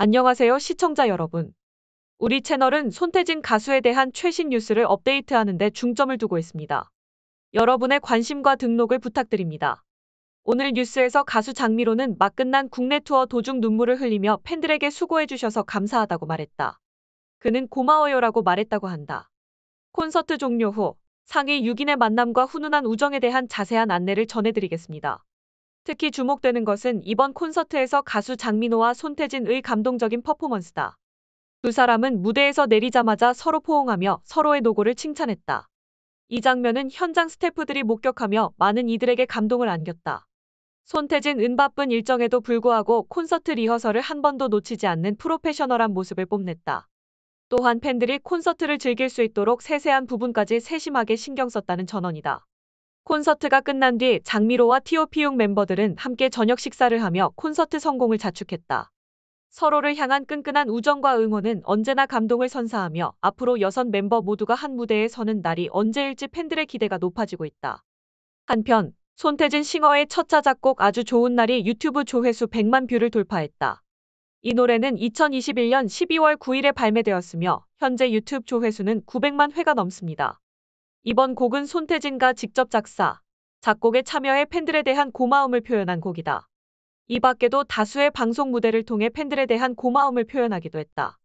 안녕하세요 시청자 여러분. 우리 채널은 손태진 가수에 대한 최신 뉴스를 업데이트하는 데 중점을 두고 있습니다. 여러분의 관심과 등록을 부탁드립니다. 오늘 뉴스에서 가수 장미로는 막 끝난 국내 투어 도중 눈물을 흘리며 팬들에게 수고해주셔서 감사하다고 말했다. 그는 고마워요라고 말했다고 한다. 콘서트 종료 후 상위 6인의 만남과 훈훈한 우정에 대한 자세한 안내를 전해드리겠습니다. 특히 주목되는 것은 이번 콘서트에서 가수 장민호와 손태진의 감동적인 퍼포먼스다. 두 사람은 무대에서 내리자마자 서로 포옹하며 서로의 노고를 칭찬했다. 이 장면은 현장 스태프들이 목격하며 많은 이들에게 감동을 안겼다. 손태진 은 바쁜 일정에도 불구하고 콘서트 리허설을 한 번도 놓치지 않는 프로페셔널한 모습을 뽐냈다. 또한 팬들이 콘서트를 즐길 수 있도록 세세한 부분까지 세심하게 신경 썼다는 전언이다. 콘서트가 끝난 뒤 장미로와 티오피용 멤버들은 함께 저녁 식사를 하며 콘서트 성공을 자축했다. 서로를 향한 끈끈한 우정과 응원은 언제나 감동을 선사하며 앞으로 여섯 멤버 모두가 한 무대에 서는 날이 언제일지 팬들의 기대가 높아지고 있다. 한편 손태진 싱어의 첫 자작곡 아주 좋은 날이 유튜브 조회수 100만 뷰를 돌파했다. 이 노래는 2021년 12월 9일에 발매되었으며 현재 유튜브 조회수는 900만 회가 넘습니다. 이번 곡은 손태진과 직접 작사, 작곡에 참여해 팬들에 대한 고마움을 표현한 곡이다. 이 밖에도 다수의 방송 무대를 통해 팬들에 대한 고마움을 표현하기도 했다.